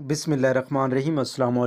रहीम अल्लाम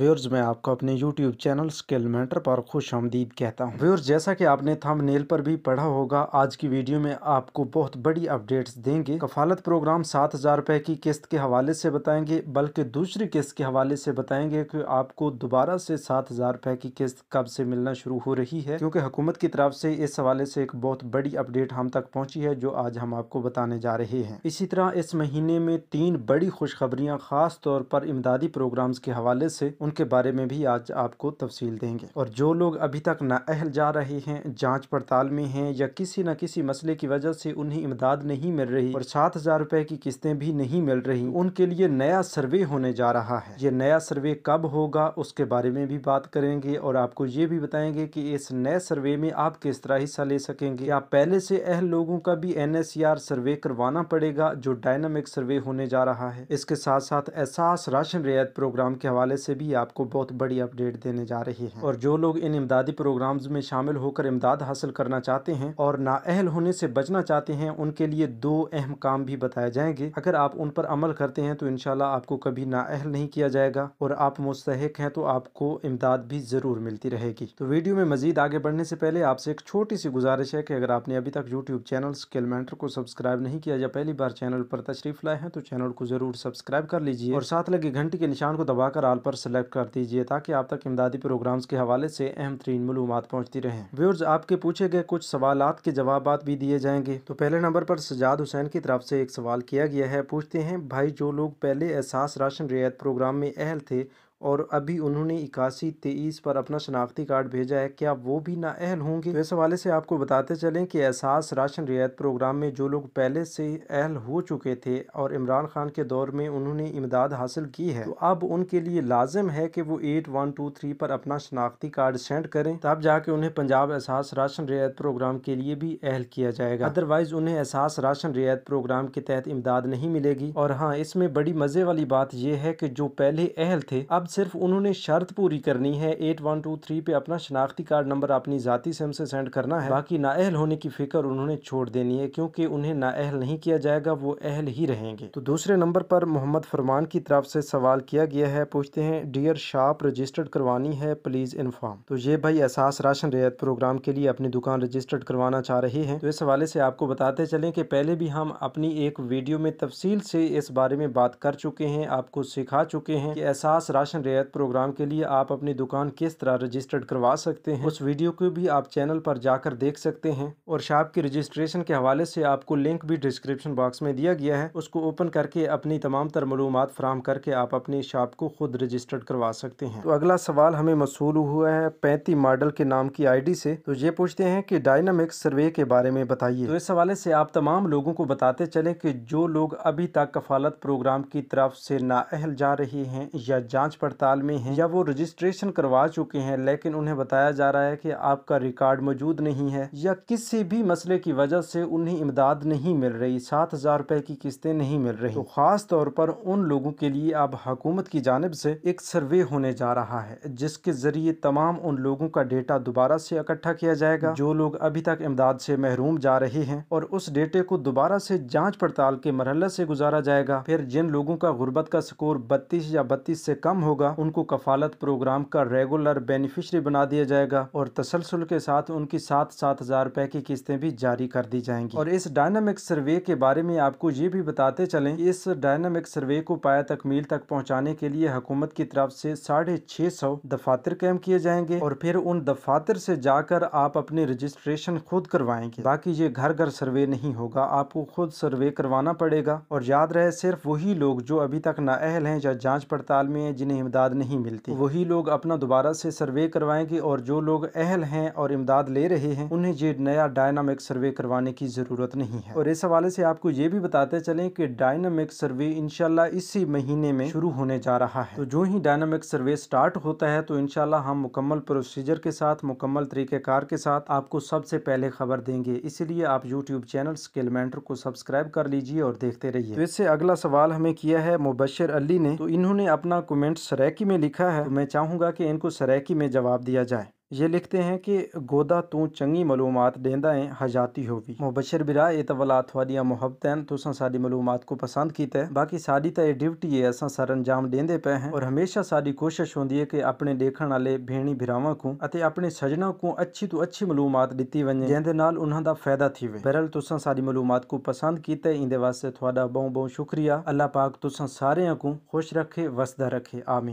व्यूर्स मैं आपको अपने यूट्यूब चैनल स्किल मेंटर पर खुश आमदीद कहता हूँ व्यूर्स जैसा कि आपने नेल पर भी पढ़ा होगा आज की वीडियो में आपको बहुत बड़ी अपडेट्स देंगे कफालत प्रोग्राम सात हज़ार रुपये की किस्त के हवाले से बताएंगे बल्कि दूसरी किस्त के हवाले से बताएंगे कि आपको दोबारा से सात हज़ार रुपये की किस्त कब से मिलना शुरू हो रही है क्योंकि हुकूमत की तरफ से इस हवाले से एक बहुत बड़ी अपडेट हम तक पहुँची है जो आज हम आपको बताने जा रहे हैं इसी तरह इस महीने में तीन बड़ी खुशखबरियाँ खास तौर पर इमदादी प्रोग्राम्स के हवाले से उनके बारे में भी आज आपको तफसील देंगे और जो लोग अभी तक नाअहल जा रहे हैं जाँच पड़ताल में हैं या किसी न किसी मसले की वजह से उन्हें इमदाद नहीं मिल रही और सात हज़ार रुपये की किस्तें भी नहीं मिल रही उनके लिए नया सर्वे होने जा रहा है ये नया सर्वे कब होगा उसके बारे में भी बात करेंगे और आपको ये भी बताएंगे कि इस नए सर्वे में आप किस तरह हिस्सा ले सकेंगे या पहले से अहल लोगों का भी एन सर्वे करवाना पड़ेगा जो डायनामिक सर्वे होने जा रहा है इसके साथ साथ एस एहसास राशन रियायत प्रोग्राम के हवाले से भी आपको बहुत बड़ी अपडेट देने जा रही है और जो लोग इन इमदादी प्रोग्राम में शामिल होकर इमदाद हासिल करना चाहते हैं और नाअहल होने से बचना चाहते हैं उनके लिए दो अहम काम भी बताए जाएंगे अगर आप उन पर अमल करते हैं तो इनशाला आपको कभी नाअहल नहीं किया जाएगा और आप मुस्तक हैं तो आपको इमदाद भी ज़रूर मिलती रहेगी तो वीडियो में मजीद आगे बढ़ने से पहले आपसे एक छोटी सी गुजारिश है कि अगर आपने अभी तक यूट्यूब चैनल स्किल को सब्सक्राइब नहीं किया या पहली बार चैनल पर तशरीफ लाए हैं तो चैनल को ज़रूर सब्सक्राइब कर लीजिए और साथ लगे घंटी के निशान को दबाकर आल पर सेलेक्ट कर दीजिए ताकि आप तक इमदादी प्रोग्राम्स के हवाले से अहम तरीन मलूम पहुँचती रहें व्यूर्स आपके पूछे गए कुछ सवाल के जवाब भी दिए जाएंगे तो पहले नंबर पर सजाद हुसैन की तरफ से एक सवाल किया गया है पूछते हैं भाई जो लोग पहले एहसास राशन रियायत प्रोग्राम में अहल थे और अभी उन्होंने इक्यासी तेईस पर अपना शनाख्ती कार्ड भेजा है क्या वो भी नाअहल होंगे तो इस हवाले से आपको बताते चलें कि एहसास राशन रियायत प्रोग्राम में जो लोग पहले से अहल हो चुके थे और इमरान खान के दौर में उन्होंने इमदाद हासिल की है तो अब उनके लिए लाजम है कि वो एट वन टू थ्री पर अपना शनाख्ती कार्ड सेंड करें तब जाके उन्हें पंजाब एहसास राशन रियायत प्रोग्राम के लिए भी अहल किया जाएगा अदरवाइज़ उन्हें एहसास राशन रियायत प्रोग्राम के तहत इमदाद नहीं मिलेगी और हाँ इसमें बड़ी मज़े वाली बात यह है कि जो पहले अहल थे अब सिर्फ उन्होंने शर्त पूरी करनी है एट वन टू थ्री पे अपना शनाख्ती कार्ड नंबर अपनी ज़ाती सिम से सेंड करना है बाकी नाअहल होने की फ़िक्र उन्होंने छोड़ देनी है क्योंकि उन्हें नाअहल नहीं किया जाएगा वो अहल ही रहेंगे तो दूसरे नंबर पर मोहम्मद फरमान की तरफ से सवाल किया गया है पूछते हैं डियर शॉप रजिस्टर्ड करवानी है प्लीज़ इन्फॉर्म तो ये भाई एहसास राशन रियायत प्रोग्राम के लिए अपनी दुकान रजिस्टर्ड करवाना चाह रहे हैं तो इस हवाले से आपको बताते चले कि पहले भी हम अपनी एक वीडियो में तफसील से इस बारे में बात कर चुके हैं आपको सिखा चुके हैं कि एहसास राशन परसेंट रियायत प्रोग्राम के लिए आप अपनी दुकान किस तरह रजिस्टर्ड करवा सकते हैं उस वीडियो को भी आप चैनल पर जाकर देख सकते हैं और शॉप की रजिस्ट्रेशन के हवाले से आपको लिंक भी डिस्क्रिप्शन बॉक्स में दिया गया है उसको ओपन करके अपनी तमाम तर मलूम फ्राहम करके आप अपनी शॉप को खुद रजिस्टर्ड करवा सकते हैं तो अगला सवाल हमें मसूल हुआ है पैंती मॉडल के नाम की आई से तो ये पूछते हैं की डायनामिक सर्वे के बारे में बताइए तो इस हवाले से आप तमाम लोगों को बताते चले की जो लोग अभी तक कफालत प्रोग्राम की तरफ से नाअहल जा रहे हैं या जांच पर पड़ताल में हैं या वो रजिस्ट्रेशन करवा चुके हैं लेकिन उन्हें बताया जा रहा है कि आपका रिकॉर्ड मौजूद नहीं है या किसी भी मसले की वजह से उन्हें इमदाद नहीं मिल रही सात हज़ार रुपये की किस्तें नहीं मिल रही तो ख़ास तौर पर उन लोगों के लिए अब हकूमत की जानब से एक सर्वे होने जा रहा है जिसके ज़रिए तमाम उन लोगों का डेटा दोबारा से इकट्ठा किया जाएगा जो लोग अभी तक इमदाद से महरूम जा रहे हैं और उस डेटे को दोबारा से जाँच पड़ताल के मरहल से गुजारा जाएगा फिर जिन लोगों का गुर्बत का स्कोर बत्तीस या बत्तीस से कम होगा होगा उनको कफालत प्रोग्राम का रेगुलर बेनिफिशरी बना दिया जाएगा और तसलसल के साथ उनकी सात सात हज़ार रुपए की किस्तें भी जारी कर दी जाएंगी और इस डायनामिक सर्वे के बारे में आपको ये भी बताते चले इस डायनामिक सर्वे को पाया तकमील तक पहुँचाने के लिए हुकूमत की तरफ से साढ़े छह सौ दफातर कैम किए जाएंगे और फिर उन दफातर से जाकर आप अपनी रजिस्ट्रेशन खुद करवाएंगे बाकी ये घर घर सर्वे नहीं होगा आपको खुद सर्वे करवाना पड़ेगा और याद रहे सिर्फ वही लोग जो अभी तक नाअहल हैं या जाँच पड़ताल में हैं जिन्हें इमदाद नहीं मिलती वही लोग अपना दोबारा से सर्वे करवाएंगे और जो लोग अहल हैं और इमदाद ले रहे हैं उन्हें ये नया डायनामिक सर्वे करवाने की ज़रूरत नहीं है और इस हवाले से आपको ये भी बताते चले कि डायनामिक सर्वे इनशाला इसी महीने में शुरू होने जा रहा है तो जो ही डायनामिक सर्वे स्टार्ट होता है तो इनशाला हम मुकम्मल प्रोसीजर के साथ मुकम्मल तरीक़ेकार के साथ आपको सबसे पहले खबर देंगे इसीलिए आप यूट्यूब चैनल स्किल मेंटर को सब्सक्राइब कर लीजिए और देखते रहिए तो इससे अगला सवाल हमें किया है मुबशर अली ने तो इन्होंने अपना कमेंट्स सरैकी में लिखा है तो मैं चाहूँगा कि इनको सरैकी में जवाब दिया जाए ये लिखते हैं कि गोदा तू चंगी मलूमत देंदा है हजाती भी मुबशर बिरा एतवलात वाॾिया मुहबत आहिनि तोसां साॾी मलूमात को पसंद की है बाक़ी साॾी तो यह ड्यूटी है असा सर अंजाम ॾींदे पे हैं और हमेशा साॾी कोशिश होंगी है कि अपने देखने वाले ਭੇਣੀ ਭਰਾਵਾਂ को अपने सजना को अच्छी तो अच्छी ਅੱਛੀ दी ਦਿੱਤੀ ਵਣੇ ਜਿਹਦੇ ਨਾਲ ਉਹਨਾਂ ਦਾ ਫਾਇਦਾ ਥੀਵੇ ਬਹਰਲ ਤੁਸਾਂ ਸਾਡੀ ਮਾਲੂਮਾਤ ਕੋ ਪਸੰਦ ਕੀਤਾ ਇਹਦੇ ਵਾਸਤੇ बहुत ਬਹੁਤ ਬਹੁਤ ਸ਼ੁਕਰੀਆ ਅੱਲਾਹ ਪਾਕ ਤੁਸਾਂ ਸਾਰਿਆਂ ਕੋ ਖੁਸ਼ ਰੱਖੇ ਵਸਦਾ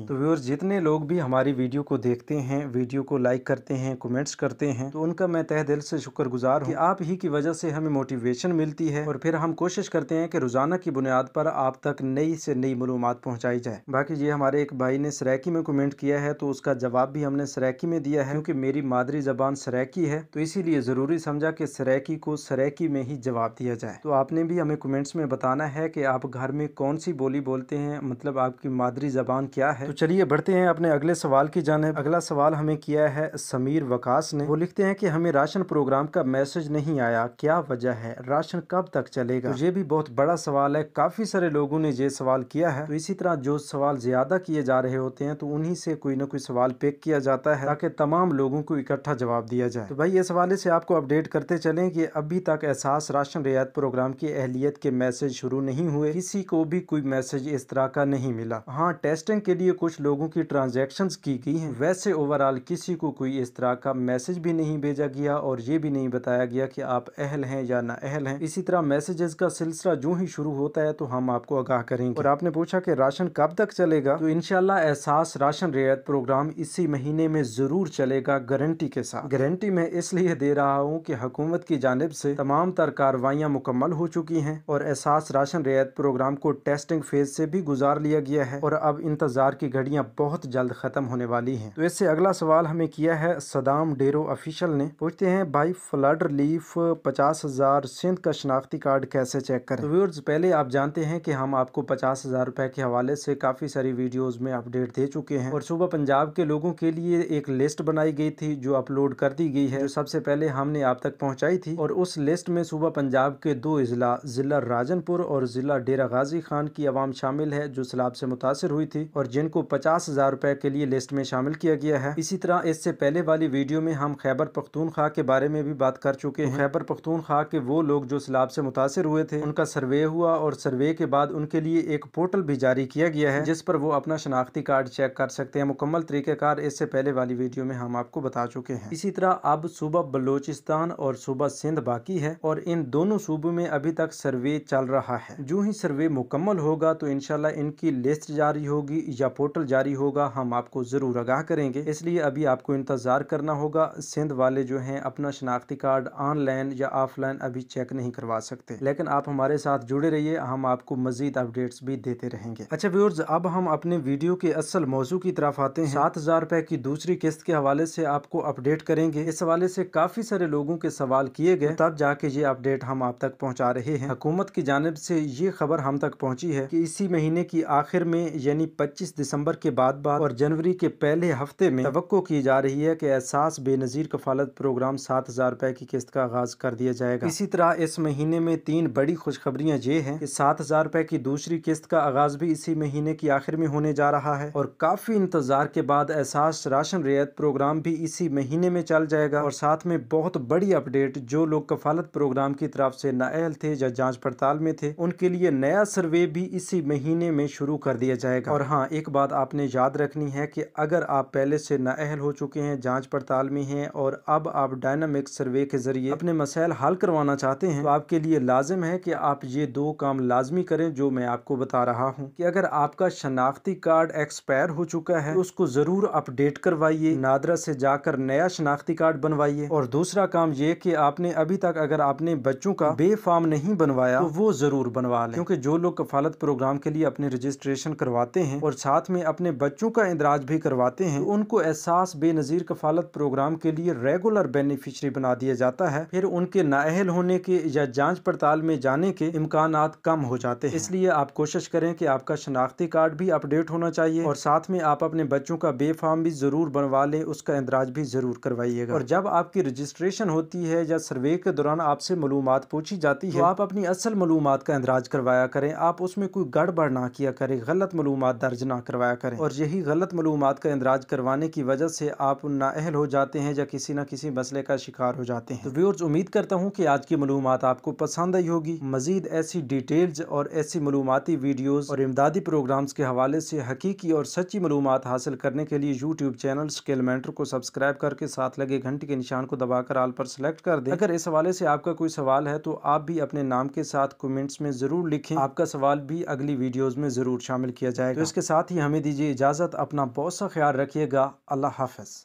तो व्यूअर्स जितने लोग भी हमारी वीडियो को देखते हैं वीडियो को लाइक करते हैं कमेंट्स करते हैं तो उनका मैं तह दिल से शुक्रगुजार हूँ आप ही की वजह से हमें मोटिवेशन मिलती है और फिर हम कोशिश करते हैं कि रोज़ाना की बुनियाद पर आप तक नई से नई मलूम पहुँचाई जाए बाकी ये हमारे एक भाई ने सराकी में कमेंट किया है तो उसका जवाब भी हमने सराकी में दिया है क्योंकि मेरी मादरी जबान सराकी है तो इसीलिए ज़रूरी समझा कि सराकी को सराकी में ही जवाब दिया जाए तो आपने भी हमें कमेंट्स में बताना है कि आप घर में कौन सी बोली बोलते हैं मतलब आपकी मादरी जबान क्या है तो चलिए बढ़ते हैं अपने अगले सवाल की जानब अगला सवाल हमें किया है समीर वकास ने वो लिखते हैं कि हमें राशन प्रोग्राम का मैसेज नहीं आया क्या वजह है राशन कब तक चलेगा तो ये भी बहुत बड़ा सवाल है काफ़ी सारे लोगों ने ये सवाल किया है तो इसी तरह जो सवाल ज़्यादा किए जा रहे होते हैं तो उन्ही से कोई ना कोई सवाल पेक किया जाता है ताकि तमाम लोगों को इकट्ठा जवाब दिया जाए तो भाई इस हवाले से आपको अपडेट करते चले की अभी तक एहसास राशन रियायत प्रोग्राम की अहलियत के मैसेज शुरू नहीं हुए किसी को भी कोई मैसेज इस तरह का नहीं मिला हाँ टेस्टिंग के लिए कुछ लोगों की ट्रांजेक्शन की गई है वैसे ओवरऑल किसी को कोई इस तरह का मैसेज भी नहीं भेजा गया और ये भी नहीं बताया गया कि आप अहल हैं या ना अहल हैं इसी तरह मैसेजेस का सिलसिला जो ही शुरू होता है तो हम आपको आगाह करेंगे और आपने पूछा कि राशन कब तक चलेगा तो इनशाला एहसास राशन रियायत प्रोग्राम इसी महीने में जरूर चलेगा गारंटी के साथ गारंटी मैं इसलिए दे रहा हूँ की हुकूमत की जानब ऐसी तमाम तर कार्रवाइयाँ मुकम्मल हो चुकी है और एहसास राशन रियायत प्रोग्राम को टेस्टिंग फेज से भी गुजार लिया गया है और अब इंतजार की घड़ियाँ बहुत जल्द खत्म होने वाली है तो इससे अगला सवाल हमें किया किया है सदाम डेरो ऑफिशियल ने पूछते हैं भाई फ्लड रिलीफ पचास हज़ार सिंध का शनाख्ती कार्ड कैसे चेक करें तो व्यूअर्स पहले आप जानते हैं कि हम आपको पचास हज़ार रुपए के हवाले से काफ़ी सारी वीडियोस में अपडेट दे चुके हैं और सुबह पंजाब के लोगों के लिए एक लिस्ट बनाई गई थी जो अपलोड कर दी गई है जो सबसे पहले हमने आप तक पहुँचाई थी और उस लिस्ट में सुबह पंजाब के दो अजला ज़िला राजनपुर और ज़िला डेरा गाजी खान की आवाम शामिल है जो सैलाब से मुतासर हुई थी और जिनको पचास हज़ार रुपए के लिए लिस्ट में शामिल किया गया है इसी तरह इससे पहले वाली वीडियो में हम खैबर पख्तूनख्वा के बारे में भी बात कर चुके हैं खैबर पख्तूनख्वा के वो लोग जो सैलाब से मुतासर हुए थे उनका सर्वे हुआ और सर्वे के बाद उनके लिए एक पोर्टल भी जारी किया गया है जिस पर वो अपना शनाख्ती कार्ड चेक कर सकते हैं मुकम्मल तरीक़ेकार इससे पहले वाली वीडियो में हम आपको बता चुके हैं इसी तरह अब सूबा बलोचिस्तान और सूबा सिंध बाकी है और इन दोनों सूबों में अभी तक सर्वे चल रहा है जो ही सर्वे मुकम्मल होगा तो इनशाला इनकी लिस्ट जारी होगी या पोर्टल जारी होगा हम आपको ज़रूर आगाह करेंगे इसलिए अभी आपको इन इंतज़ार करना होगा सिंध वाले जो हैं अपना शनाख्ती कार्ड ऑनलाइन या ऑफलाइन अभी चेक नहीं करवा सकते लेकिन आप हमारे साथ जुड़े रहिए हम आपको मजीद अपडेट्स भी देते रहेंगे अच्छा व्यूर्स अब हम अपने वीडियो के असल मौजू की तरफ आते हैं सात हज़ार रुपये की दूसरी किस्त के हवाले से आपको अपडेट करेंगे इस हवाले से काफ़ी सारे लोगों के सवाल किए गए तब जाके ये अपडेट हम आप तक पहुँचा रहे हैं हुकूमत की जानब से ये खबर हम तक पहुँची है की इसी महीने की आखिर में यानी पच्चीस दिसंबर के बाद बाद और जनवरी के पहले हफ्ते में तो की जा रही दिया कि एहसास बेनज़ीर कफालत प्रोग्राम सात हज़ार रुपये की किस्त का आगाज़ कर दिया जाएगा इसी तरह इस महीने में तीन बड़ी खुशखबरियाँ ये हैं कि सात हज़ार रुपये की दूसरी किस्त का आगाज़ भी इसी महीने की आखिर में होने जा रहा है और काफ़ी इंतज़ार के बाद एहसास राशन रियायत प्रोग्राम भी इसी महीने में चल जाएगा और साथ में बहुत बड़ी अपडेट जो लोग कफालत प्रोग्राम की तरफ से नाअहल थे या जाँच पड़ताल में थे उनके लिए नया सर्वे भी इसी महीने में शुरू कर दिया जाएगा और हाँ एक बात आपने याद रखनी है कि अगर आप पहले से नाअहल हो चुके हैं हैं जांच पड़ताल में हैं और अब आप डायनामिक सर्वे के ज़रिए अपने मसाइल हल करवाना चाहते हैं तो आपके लिए लाजिम है कि आप ये दो काम लाजमी करें जो मैं आपको बता रहा हूँ कि अगर आपका शनाख्ती कार्ड एक्सपायर हो चुका है तो उसको ज़रूर अपडेट करवाइए नादरा से जाकर नया शनाख्ती कार्ड बनवाइए और दूसरा काम ये की आपने अभी तक अगर आपने बच्चों का बेफार्म नहीं बनवाया तो वो ज़रूर बनवा लें क्योंकि जो लोग कफालत प्रोग्राम के लिए अपने रजिस्ट्रेशन करवाते हैं और साथ में अपने बच्चों का इंदराज भी करवाते हैं तो उनको एहसास बेनज़ीर तकदीर कफालत प्रोग्राम के लिए रेगुलर बेनिफिशरी बना दिया जाता है फिर उनके नाअहल होने के या जाँच पड़ताल में जाने के इम्कान कम हो जाते हैं इसलिए आप कोशिश करें की आपका शनाख्ती कार्ड भी अपडेट होना चाहिए और साथ में आप अपने बच्चों का बेफार्म भी ज़रूर बनवा लें उसका इंदराज भी ज़रूर करवाइएगा और जब आपकी रजिस्ट्रेशन होती है या सर्वे के दौरान आपसे मालूम पूछी जाती है तो आप अपनी असल मालूम का इंदराज करवाया करें आप उसमें कोई गड़बड़ ना किया करें गलत मालूम दर्ज ना करवाया करें और यही गलत मालूम का इंदराज करवाने की वजह से आप बिल्कुल नाअहल हो जाते हैं या किसी न किसी मसले का शिकार हो जाते हैं तो व्यूअर्स उम्मीद करता हूँ कि आज की मालूमत आपको पसंद आई होगी मजीद ऐसी डिटेल्स और ऐसी मालूमती वीडियोज़ और इमदादी प्रोग्राम के हवाले से हकीकी और सच्ची मालूमत हासिल करने के लिए यूट्यूब चैनल स्केल मेंटर को सब्सक्राइब करके साथ लगे घंटे के निशान को दबाकर आल पर सिलेक्ट कर दे अगर इस हवाले से आपका कोई सवाल है तो आप भी अपने नाम के साथ कमेंट्स में ज़रूर लिखें आपका सवाल भी अगली वीडियोस में ज़रूर शामिल किया जाएगा तो इसके साथ ही हमें दीजिए इजाज़त अपना बहुत सा ख्याल रखिएगा अल्लाह हाफिज़